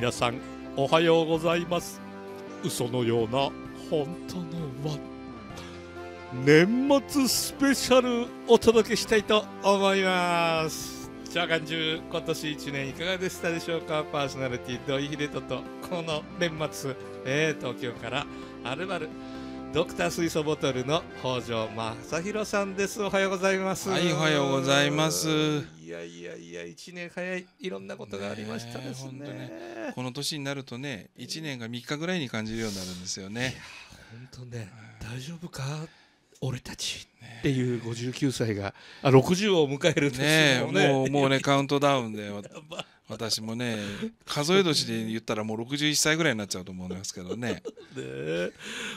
皆さんおはようございます嘘のような本当のン年末スペシャルお届けしたいと思いますチャーガン中今年1年いかがでしたでしょうかパーソナリティ土井秀人とこの年末、えー、東京からはるばるドクター水素ボトルの北条正弘さんです。おはようございます。はい、おはようございます。いやいやいや、一年早い、いろんなことがありましたですね。ねこの年になるとね、一年が三日ぐらいに感じるようになるんですよね。本当ね、大丈夫か、俺たちっていう59歳が、あ、60を迎えるんですよね。ねもう、もうね、カウントダウンで。私もね数え年で言ったらもう61歳ぐらいになっちゃうと思いますけどね。ね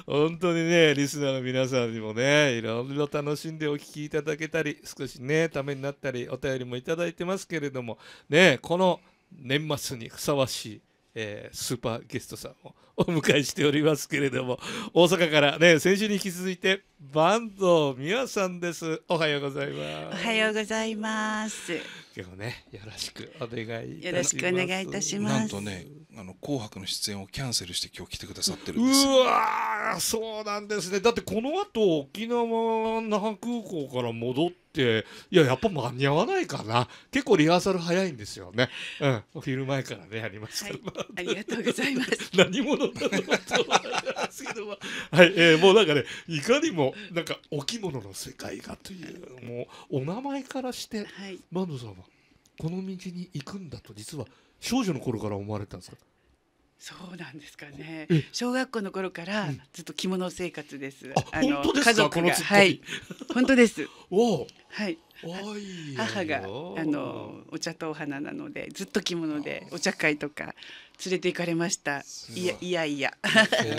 本当にねリスナーの皆さんにもねいろいろ楽しんでお聴きいただけたり少しねためになったりお便りもいただいてますけれどもねこの年末にふさわしいえー、スーパーゲストさんをお迎えしておりますけれども大阪からね先週に引き続いて坂東美和さんですおはようございますおはようございます今日ねよろしくお願いよろしくお願いいたします。なんとねあの紅白の出演をキャンセルして今日来てくださってるんですうわそうなんですね。だってこの後沖縄那覇空港から戻ってっていややっぱ間に合わないかな結構リハーサル早いんですよね、うん、お昼前からねやりました、はい、ありがとうございます 何者だろうとですけどはい、えー、もうなんかねいかにもなんかお着物の世界がというもうお名前からして、はい、坂東さんはこの道に行くんだと実は少女の頃から思われたんですかそうなんですかね。小学校の頃からずっと着物生活です。うん、あの家族がはい本当です。はい。母があのお茶とお花なのでずっと着物でお茶会とか連れて行かれました。いやいやいや。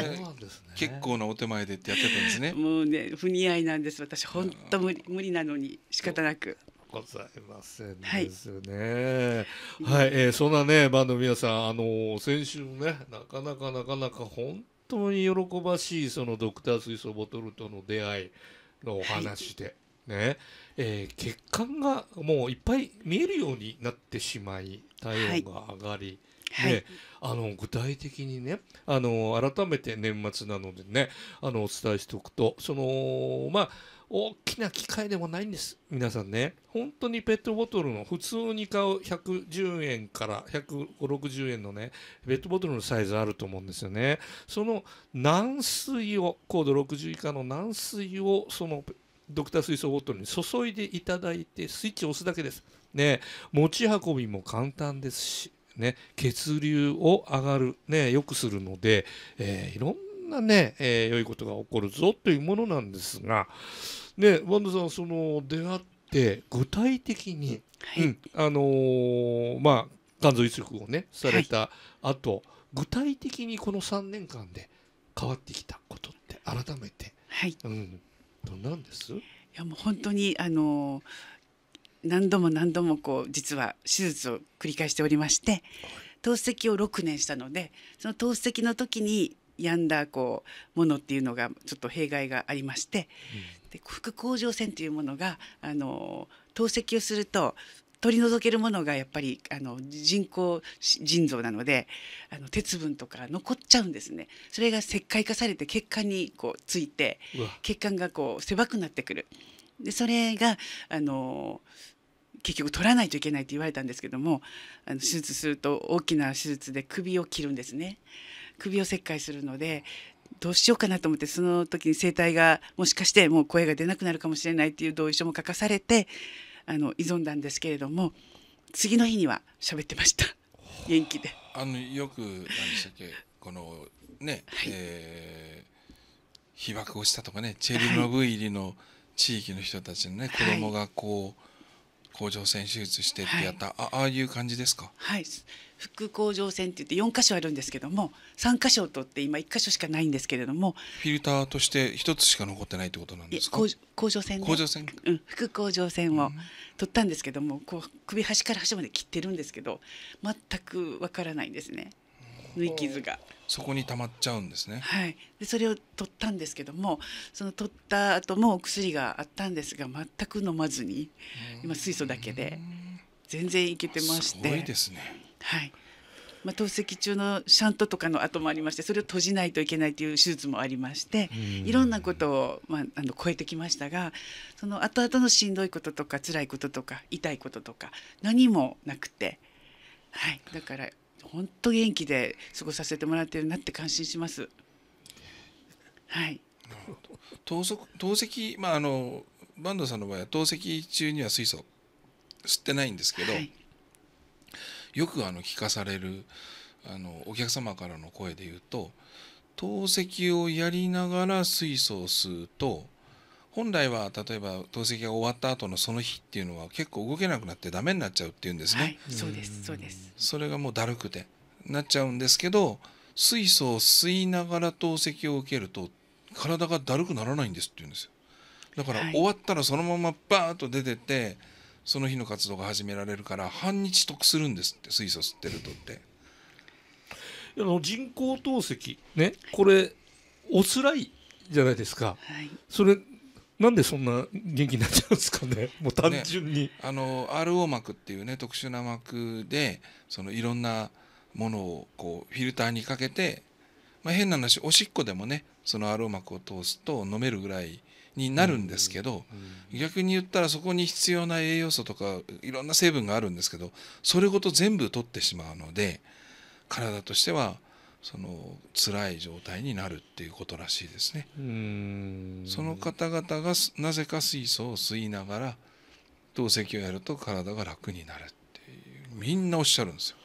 結構なお手前でってやってたんですね。もうね不似合いなんです。私本当無理無理なのに仕方なく。ございませんですね。はい、はい、えー、そんなね、バンド皆さん、あの先週ね、なかなかなかなか本当に喜ばしい、そのドクター水素ボトルとの出会いのお話で、はい、ね、えー、血管がもういっぱい見えるようになってしまい、体温が上がり、はいはい、あの具体的にねあの改めて年末なのでねあのお伝えしておくとそのまあ大きな機械でもないんです皆さんね本当にペットボトルの普通に買う110円から15060円のねペットボトルのサイズあると思うんですよねその軟水を高度60以下の軟水をそのドクター水槽ボトルに注いでいただいてスイッチを押すだけですね持ち運びも簡単ですしね、血流を上がる、ね、くするので、えー、いろんなね、えー、良いことが起こるぞというものなんですが、ね、ワンダさん、その出会って具体的に、はい、うん、あのー、まあ、肝臓移植をね、された後、はい、具体的にこの3年間で変わってきたことって改めて、はい、うん、どんなんですいやもう本当に、あのー何度も何度もこう実は手術を繰り返しておりまして透析を6年したのでその透析の時に病んだこうものっていうのがちょっと弊害がありまして、うん、で副甲状腺というものがあの透析をすると取り除けるものがやっぱりあの人工腎臓なのであの鉄分とか残っちゃうんですねそれが石灰化されて血管にこうついて血管がこう狭くなってくるでそれがあの結局取らないといけないって言われたんですけどもあの手術すると大きな手術で首を切るんですね。首を切開するのでどうしようかなと思ってその時に声帯がもしかしてもう声が出なくなるかもしれないっていう同意書も書かされてあの挑んだんですけれども次の日には喋ってました元気で。あのよく何でしたっけこのね、はい、えー、被爆をしたとかねチェルノブイリの地域の人たちのね、はい、子供がこう甲状腺手術してってやった、はい、あああいう感じですかはい副甲状腺って言って4箇所あるんですけども3箇所を取って今1箇所しかないんですけれどもフィルターとして1つしか残ってないってことなんですか甲状腺甲状腺、うん、副甲状腺を取ったんですけども、こう首端から端まで切ってるんですけど全くわからないんですね縫い傷が。そこに溜まっちゃうんですね。はい。でそれを取ったんですけども、その取った後もお薬があったんですが全く飲まずに、今水素だけで全然いけてまして。すごいですね。はいまあ、透析中のシャントとかの後もありましてそれを閉じないといけないという手術もありましていろんなことを、まあ、あの超えてきましたがその後々のしんどいこととか辛いこととか痛いこととか何もなくて、はい、だから本当元気で過ごさせてもらってるなって感心します。はい、透析、まあ、あの坂東さんの場合は透析中には水素吸ってないんですけど。はいよくあの聞かされるあのお客様からの声で言うと透析をやりながら水素を吸うと本来は例えば透析が終わった後のその日っていうのは結構動けなくなってダメになっちゃうっていうんですね、はい、そうですそうですそれがもうだるくてなっちゃうんですけど水素を吸いながら透析を受けると体がだるくならないんですって言うんですよだから終わったらそのままバーッと出てって、はいその日の活動が始められるから半日得するんですって水素吸ってるとって。あの人工透析ねこれおつらいじゃないですか、はい、それなんでそんな元気になっちゃうんですかね もう単純に、ね、あの RO 膜っていうね特殊な膜でそのいろんなものをこうフィルターにかけて、まあ、変な話おしっこでもねそのアローマクを通すと飲めるぐらいになるんですけど、逆に言ったらそこに必要な栄養素とかいろんな成分があるんですけどそれごと全部取ってしまうので体としてはその辛い状態になるっていうことらしいですね。その方々がなぜか水素を吸いながら透析をやると体が楽になるっていうみんなおっしゃるんですよ。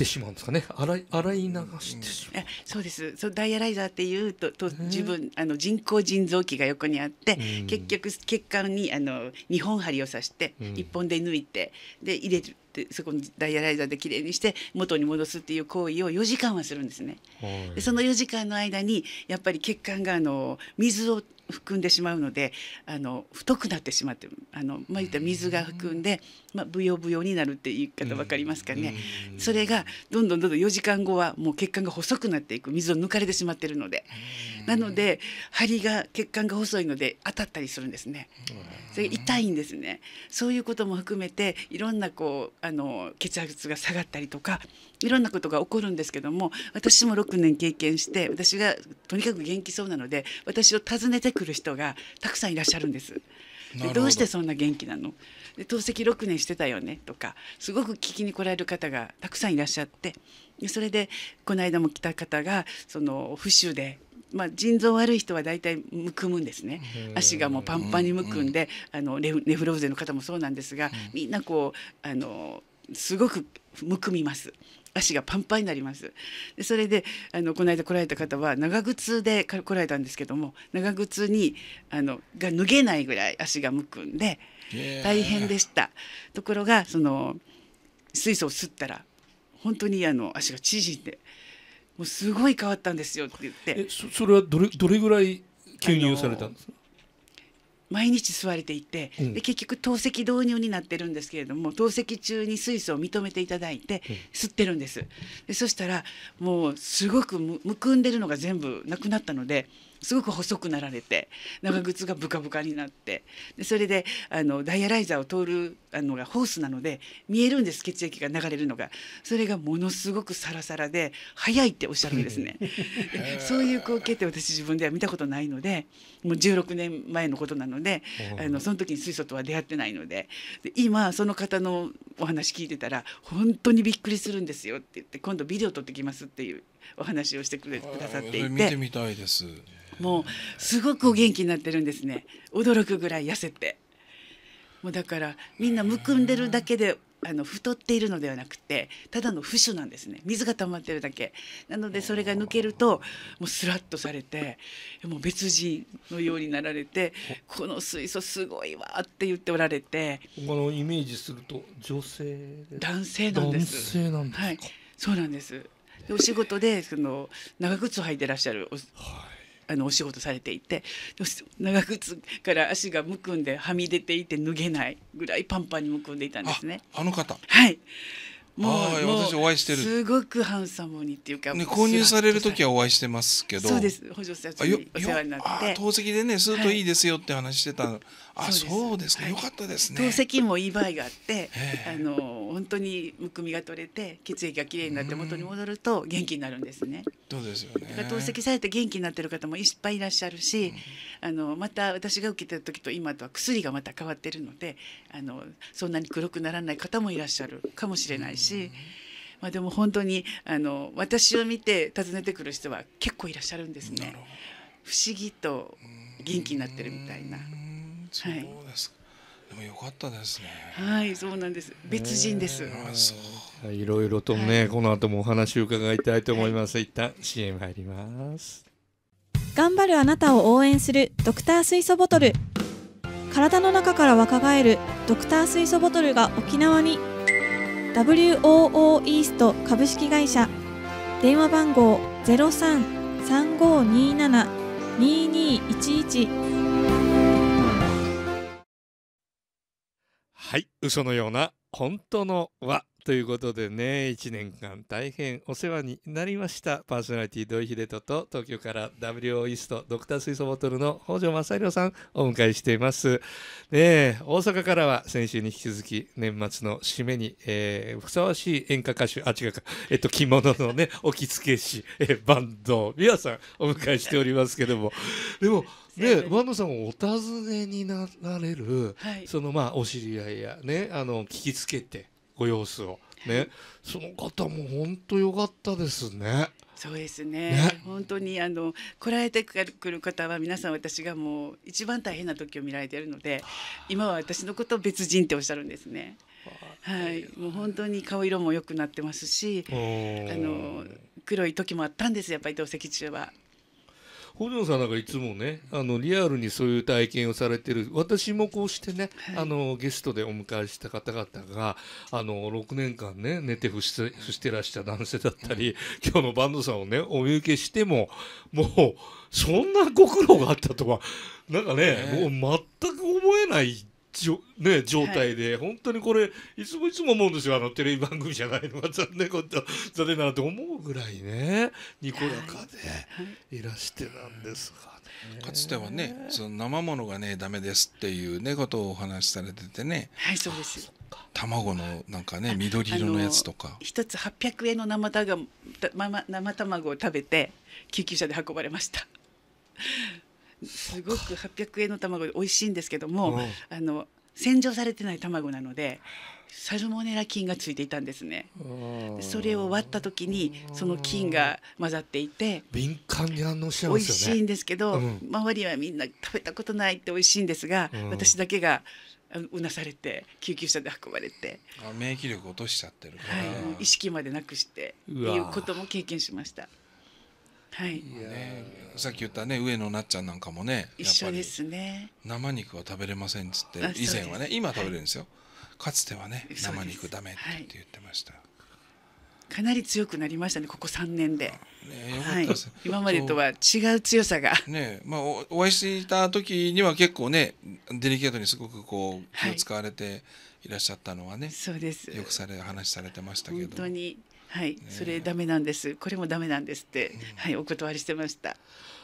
てしまうんですかね洗い洗い流してしまう、うん、そうですそうダイアライザーっていうとと自分あの人工腎臓器が横にあって、うん、結局血管にあの2本針を刺して1本で抜いて、うん、で入れるっそこにダイヤライザーできれいにして元に戻すっていう行為を4時間はするんですね。はい、その4時間の間にやっぱり血管があの水を含んでしまうのであの太くなってしまってあの、まあ、言った水が含んで、まあ、ブヨブヨになるっていう言い方分かりますかね、それがどんどんどんどん4時間後はもう血管が細くなっていく水を抜かれてしまってるので、なので針が血管が細いので当たったりするんですね、それ痛いんですねそういうことも含めていろんなこうあの血圧が下がったりとかいろんなことが起こるんですけども私も6年経験して私がとにかく元気そうなので私を訪ねてくる人がたくさんいらっしゃるんです。でどうしてそんな元気なので透析6年してたよねとかすごく聞きに来られる方がたくさんいらっしゃってそれでこの間も来た方がその不腫でまあ、腎臓悪い人は大体むくむんですね足がもうパンパンにむくんで、あのネフローゼの方もそうなんですが、みんなこうあのすごくむくみます足がパンパンになりますでそれであのこの間来られた方は長靴で来られたんですけども長靴にあのが脱げないぐらい足がむくんで大変でしたところがその水素を吸ったら本当にあの足が縮んでもうすごい変わったんですよって言ってそれはどれどれぐらい吸入されたんですか毎日吸われていて、うん、で結局透析導入になってるんですけれども透析中に水素を認めていただいて吸ってるんです、でそしたらもうすごくむくんでるのが全部なくなったのですごく細くなられて長靴がブカブカになってでそれであのダイヤライザーを通るあのがホースなので見えるんです血液が流れるのがそれがものすごくサラサラで速いっておっしゃるんですねそういう光景って私自分では見たことないのでもう16年前のことなのであのその時に水素とは出会ってないのでで今その方のお話聞いてたら本当にびっくりするんですよって言って今度ビデオ撮ってきますっていうお話をしてくれくださっていて見てみたいですもうすごくお元気になってるんですね驚くぐらい痩せてもうだからみんなむくんでるだけであの太っているのではなくてただの浮腫なんですね水が溜まってるだけなのでそれが抜けるともうスラッとされてもう別人のようになられてこの水素すごいわって言っておられてこのイメージすると女性男性なんですはいそうなんですお仕事でその長靴を履いてらっしゃるお,、あのお仕事されていて長靴から足がむくんではみ出ていて脱げないぐらいパンパンにむくんでいたんですね。あの方はいはい、私お会いしてる。すごくハンサムにっていうか。ね、購入される時はお会いしてますけど。そうです。補助社長にお世話になって。透析でね、するといいですよって話してた。はい、あ、そうですか、はい。よかったですね。透析もいい場合があって、あの本当にむくみが取れて血液がきれいになって元に戻ると元気になるんですね。そうですよね。だから透析されて元気になってる方もいっぱいいらっしゃるし、あのまた私が受けてた時と今とは薬がまた変わってるので、あのそんなに黒くならない方もいらっしゃるかもしれないし。し、まあ、でも本当にあの私を見て訪ねてくる人は結構いらっしゃるんですね。不思議と元気になってるみたいな。はい、そうですでも良かったですね。はい、そうなんです。別人です。いろいろとね、はい、この後もお話を伺いたいと思います。い、一旦支援入ります。頑張るあなたを応援するドクター水素ボトル。体の中から若返るドクター水素ボトルが沖縄に WOO イースト株式会社電話番号0335272211はい嘘のような本当のはということでね、1年間大変お世話になりました。パーソナリティ土井秀人と東京から WO イーストドクター水素ボトルの北条正宏さんお迎えしています。ね大阪からは先週に引き続き年末の締めに、えー、ふさわしい演歌歌手、あ、違うか、えっと、着物のね、置 き付け師、えー、バンド、皆さんお迎えしておりますけども、でも、ね、バンドさんお尋ねになられる、はい、そのまあお知り合いやねあの聞きつけてご様子をね、その方も本当良かったですね。そうですね、ね、本当にあの来られてくる方は皆さん私がもう一番大変な時を見られているので今は私のことを別人っておっしゃるんですね。はい、もう本当に顔色も良くなってますしあの黒い時もあったんですやっぱり同席中は。北条さんなんかいつもねあのリアルにそういう体験をされてる私もこうしてね、はい、あのゲストでお迎えした方々があの6年間ね寝て伏して伏してらした男性だったり、今日の坂東さんをねお見受けしてももうそんなご苦労があったとはなんかね、ねもう全く思えないね、状態で、はい、本当にこれいつもいつも思うんですよあのテレビ番組じゃないのが 残念こと残念だなと思うぐらいねにこやかでいらしてなんですが、ね、かつてはねその生ものがねだめですっていうねことをお話しされててねはいそうです卵のなんかね緑色のやつとか一つ800円の生たが生卵を食べて救急車で運ばれましたすごく800円の卵で美味しいんですけども、うん、あの洗浄されてない卵なのでサルモネラ菌がついていたんですねそれを割った時にその菌が混ざっていて敏感に反応しちゃいすよね美味しいんですけど、うん、周りはみんな食べたことないって美味しいんですが、うん、私だけがうなされて救急車で運ばれて免疫力落としちゃってる、はい、意識までなくしてっていうことも経験しました。はい、ね、さっき言ったね上野なっちゃんなんかもね一緒ですね生肉は食べれませんっつって以前はね今食べれるんですよ、はい、かつてはね生肉ダメって言ってました、はい、かなり強くなりましたねここ3年で、ねはい、今までとは違う強さがねまあおお会いした時には結構ねデリケートにすごくこう気を使われていらっしゃったのはね、そうですよくされ話されてましたけど本当にはい、それダメなんです、これもダメなんですって、はい、お断りしてました。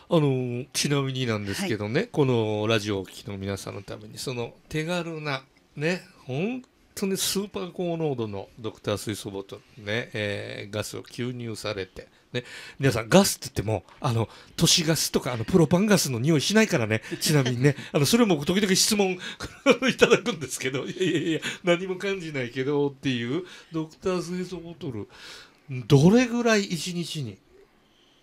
あのちなみになんですけどね、はい、このラジオを聴きの皆さんのためにその手軽なね本当にスーパー高濃度のドクター水素ボトルね、えー、ガスを吸入されて、ね、皆さんガスって言ってもあの都市ガスとかあのプロパンガスの匂いしないからねちなみにね あのそれも時々質問 いただくんですけどいやいやいや何も感じないけどっていうドクター水素ボトルどれぐらい1日に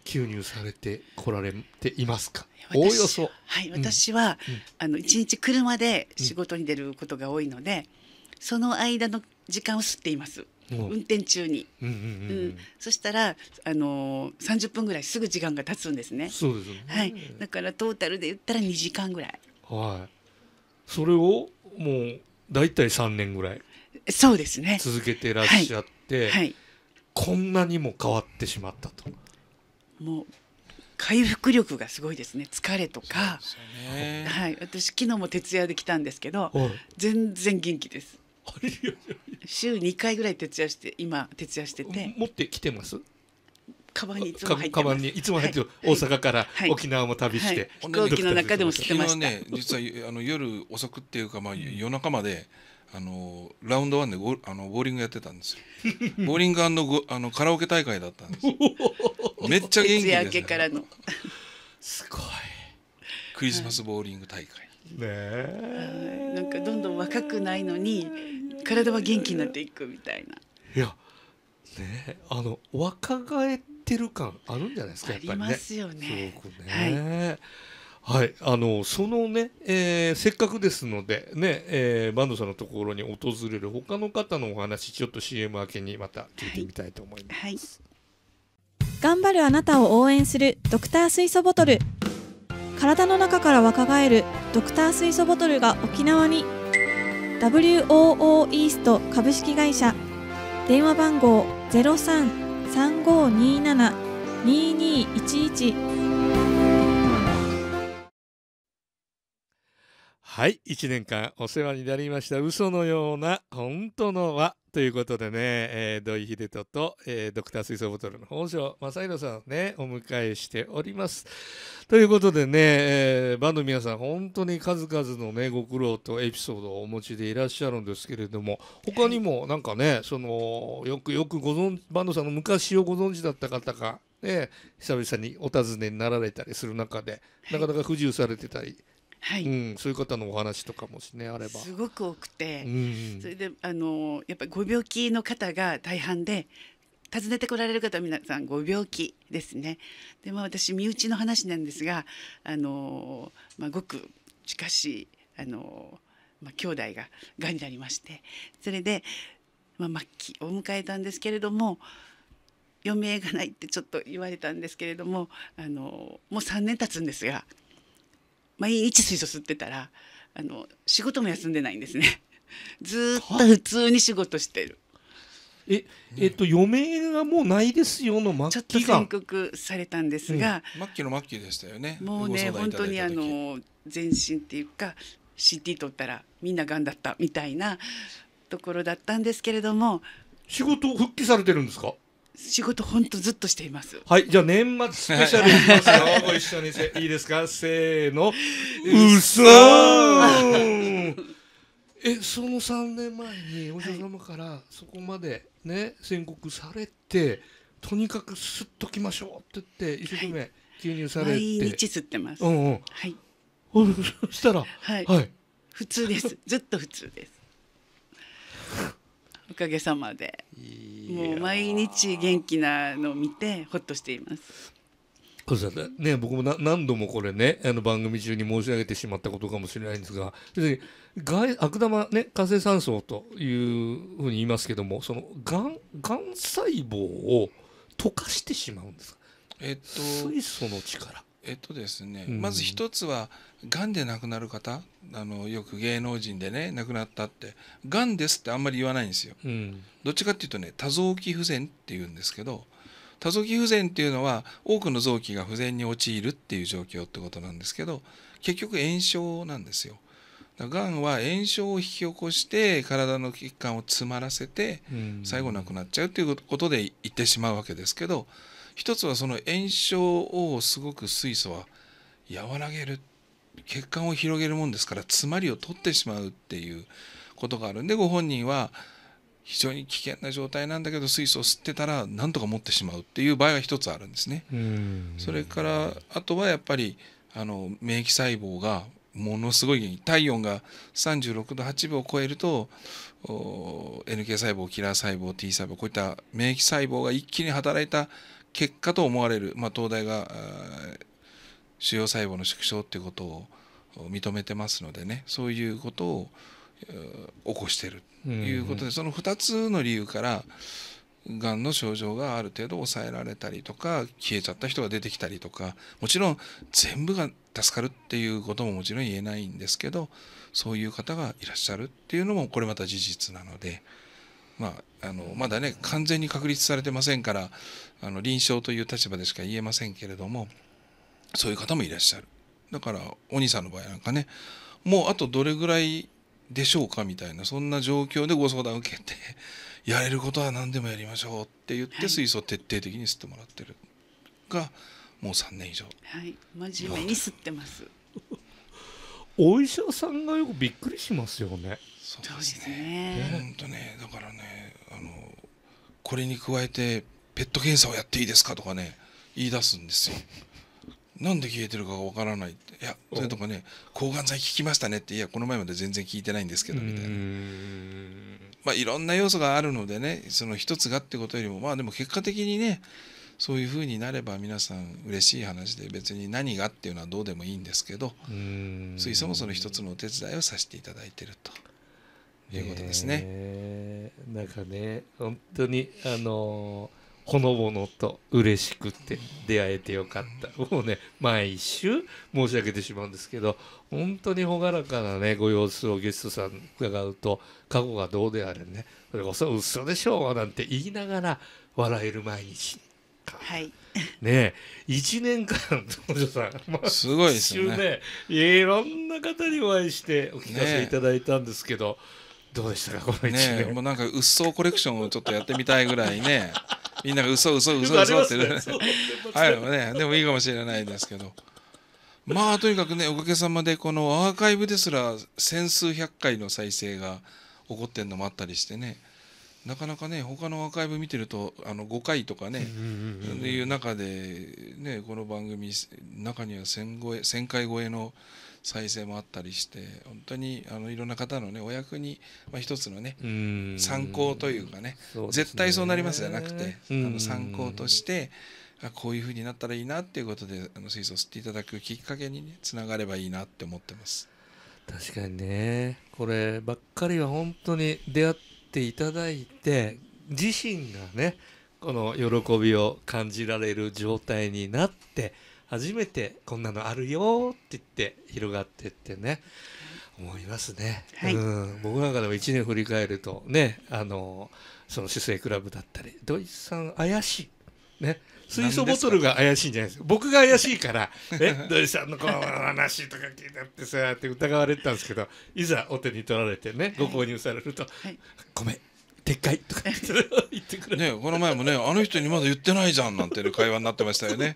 吸入されてこられていますか。おおよそ。はい、私は、うん、あの一日車で仕事に出ることが多いので、その間の時間を吸っています。運転中に、うんうんうんうん、そしたらあのー、30分ぐらいすぐ時間が経つんですねそうですね、はい、だからトータルで言ったら2時間ぐらいはいそれをもう大体3年ぐらいそうですね続けてらっしゃって、はいはい、こんなにも変わってしまったともう回復力がすごいですね疲れとか、ね、はい、私昨日も徹夜で来たんですけど、全然元気です週2回ぐらい徹夜して今徹夜してて持ってきてますカバンにいつも入ってます。いつも入ってる、はい、大阪から沖縄も旅して、はいはい、飛行機の中でも知てました。ね、実はあの夜遅くっていうかまあ夜中まで。あのラウンドワンでゴあのボーリングやってたんですよ。ボーリングごあのカラオケ大会だったんです。めっちゃ元気です、ね。すごい。クリスマスボーリング大会。ねなんかどんどん若くないのに体は元気になっていくみたいな。いやねあの若返ってる感あるんじゃないですかやっぱりね。すよね。すごくね。はい、はい、あのそのね、えー、せっかくですのでね、えー、坂東さんのところに訪れる他の方のお話ちょっと CM 明けにまた聞いてみたいと思います。はいはい、頑張るあなたを応援するドクター水素ボトル。体の中から若返るドクター水素ボトルが沖縄に WOO イースト株式会社電話番号0335272211はい一年間お世話になりました嘘のような本当の輪。ということでね、えー、土井秀人と、えー、ドクター水素ボトルの本庄正宏さんをね、お迎えしております。ということでね、えー、バンド皆さん、本当に数々のね、ご苦労とエピソードをお持ちでいらっしゃるんですけれども、他にもなんかね、その、よくよくご存知、バンドさんの昔をご存知だった方が、ね、久々にお尋ねになられたりする中で、なかなか不自由されてたり。はいはい、うん、そういう方のお話とかもしねあればすごく多くて、うん、それであのやっぱりご病気の方が大半で訪ねてこられる方は皆さんご病気ですね。でまあ私身内の話なんですがあの、まあ、ごく近しいあの、まあ、兄弟ががんになりましてそれで、まあ、末期を迎えたんですけれども。余命がないってちょっと言われたんですけれどもあのもう3年経つんですが毎日水素吸ってたらあの仕事も休んでないんですね ずっと普通に仕事してる。ええっと、余命がもうないですよの末期が宣告されたんですが、うん、末期の末期でしたよねもうね本当にあの全身っていうか CT 取ったらみんながんだったみたいなところだったんですけれども仕事復帰されてるんですか仕事本当ずっとしています。はい、じゃあ年末スペシャルいきますよ。ご一緒にせいいですか。せーの。うそー。えその3年前にお嬢様からそこまでね、宣告されてとにかくすっときましょうって言って一生懸命吸入されて、いい、毎日吸ってます。うんうん。はい。そしたら、はい、はい、普通です。ずっと普通です。おかげさまでもう毎日元気なのを見てほっとしています。ね、僕も何度もこれねあの番組中に申し上げてしまったことかもしれないんですが外悪玉、ね、活性酸素というふうに言いますけどもそのがんがん細胞を溶かしてしまうんですえっと、水素の力えっとですね、まず一つはがんで亡くなる方あのよく芸能人でね亡くなったってがんですってあんまり言わないんですよ、うん、どっちかっていうとね多臓器不全っていうんですけど多臓器不全っていうのは多くの臓器が不全に陥るっていう状況ってことなんですけど結局炎症なんですよがんは炎症を引き起こして体の血管を詰まらせて最後亡くなっちゃうっていうことで言ってしまうわけですけど、うん一つはその炎症をすごく水素は和らげる血管を広げるもんですから詰まりを取ってしまうっていうことがあるんでご本人は非常に危険な状態なんだけど水素を吸ってたらなんとか持ってしまうっていう場合が一つあるんですね。それからあとはやっぱりあの免疫細胞がものすごい体温が36度8分を超えると NK 細胞キラー細胞 T 細胞こういった免疫細胞が一気に働いた結果と思われる、まあ、東大が腫瘍細胞の縮小ということを認めてますのでねそういうことを起こしてるということで、うんうん、その2つの理由からがんの症状がある程度抑えられたりとか消えちゃった人が出てきたりとかもちろん全部が助かるっていうことももちろん言えないんですけどそういう方がいらっしゃるっていうのもこれまた事実なので。まあ、あのまだね完全に確立されてませんからあの臨床という立場でしか言えませんけれどもそういう方もいらっしゃるだからお兄さんの場合なんかねもうあとどれぐらいでしょうかみたいなそんな状況でご相談を受けて やれることは何でもやりましょうって言って水素を徹底的に吸ってもらってるがもう3年以上はい真面目に吸ってます お医者さんがよくびっくりしますよねそうですね本当ねだからねあのこれに加えてペット検査をやっていいですかとかね言い出すんですよ。なんで消えてるかがわからないいやそれとかね抗がん剤効きましたねっていやこの前まで全然効いてないんですけどみたいなまあいろんな要素があるのでねその一つがってことよりもまあでも結果的にねそういうふうになれば皆さん嬉しい話で別に何がっていうのはどうでもいいんですけどそもそも一つのお手伝いをさせていただいてると。いうことですね。えー、なんかね本当にあのー、ほのぼのと嬉しくて出会えてよかったもうね毎週申し上げてしまうんですけど本当に朗らかなねご様子をゲストさん伺うと過去がどうであれねそれこそ嘘でしょうなんて言いながら笑える毎日はい。ね1年間、東條さん、まあ、すごいですねね。いろんな方にお会いしてお聞かせいただいたんですけど、ねどうでしたかこの一年、ね、もうなんかうっそうコレクションをちょっとやってみたいぐらいね みんなが嘘嘘嘘嘘ってね、ね、はいねでもいいかもしれないですけどまあとにかくねおかげさまでこのアーカイブですら千数百回の再生が起こってるのもあったりしてねなかなかね他のアーカイブ見てるとあの5回とかねっていう中で、ね、この番組中には 1000, 超え1000回超えの再生もあったりして本当にあのいろんな方の、ね、お役に、まあ、一つのね参考というかね、ね、絶対そうなりますじゃなくてあの参考としてあこういうふうになったらいいなっていうことであの水素を吸っていただくきっかけに、ね、つながればいいなって思ってます。確かにねこればっかりは本当に出会っていただいて自身がねこの喜びを感じられる状態になって初めてこんなのあるよって言って広がってってね思いますね、はい、うん僕なんかでも1年振り返るとねあのその姿勢クラブだったり土井さん怪しいね水素ボトルが怪しいんじゃないです僕が怪しいから「え土井さんのこの話とか聞いてってさ」って疑われてたんですけどいざお手に取られてねご購入されると「はい、ごめんでっかいとか 言ってくるねこの前もねあの人にまだ言ってないじゃんなんていう会話になってましたよね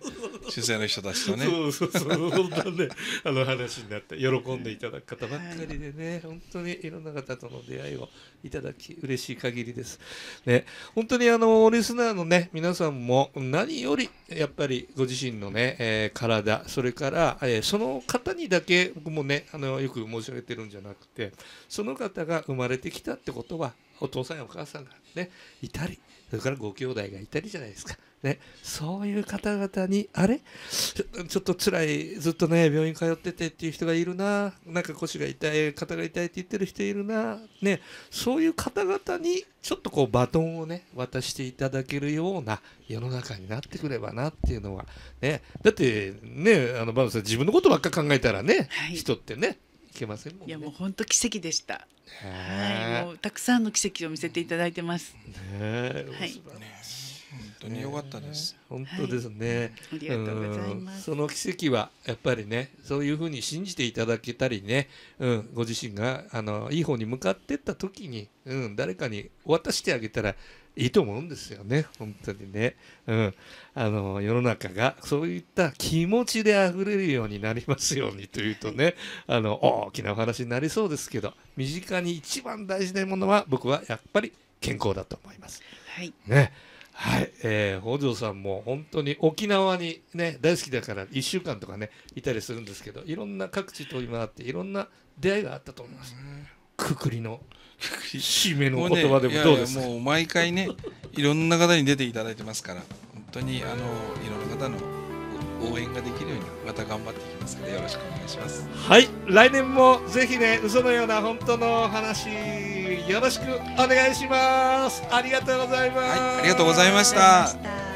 主催の人たちとねそうそうそう本当ねあの話になって喜んでいただく方ばっかりでね本当にいろんな方との出会いをいただき嬉しい限りですね本当にあのリスナーのね皆さんも何よりやっぱりご自身のね、えー、体それから、えー、その方にだけ僕もねあのよく申し上げてるんじゃなくてその方が生まれてきたってことはお父さんやお母さんが、ね、いたりそれからご兄弟がいたりじゃないですか、ね、そういう方々にあれちょっと辛いずっとね病院通っててっていう人がいるななんか腰が痛い肩が痛いって言ってる人いるな、ね、そういう方々にちょっとこうバトンをね渡していただけるような世の中になってくればなっていうのは、ね、だってねあのバンさん自分のことばっか考えたらね、はい、人ってね聞けませんもんね。いやもう本当奇跡でした。はい、もうたくさんの奇跡を見せていただいてます。ね、はい。本当に良かったです。本当ですね、はい、ありがとうございます。その奇跡はやっぱりね、そういうふうに信じていただけたりね、うん、ご自身があのいい方に向かってった時に、うん、誰かに渡してあげたら。いいと思うんですよね本当にね、うん、あの世の中がそういった気持ちであふれるようになりますようにというとねあの大きなお話になりそうですけど身近に一番大事なものは僕はやっぱり健康だと思います。はい、ねはい、えー、北条さんも本当に沖縄にね大好きだから1週間とかねいたりするんですけどいろんな各地飛び回っていろんな出会いがあったと思います。くくりの締めの言葉でもどうですか、ね、もう毎回ねいろんな方に出ていただいてますから本当にあのいろんな方の応援ができるようにまた頑張っていきますのでよろしくお願いしますはい来年もぜひね嘘のような本当の話よろしくお願いしますありがとうございます、はい、ありがとうございました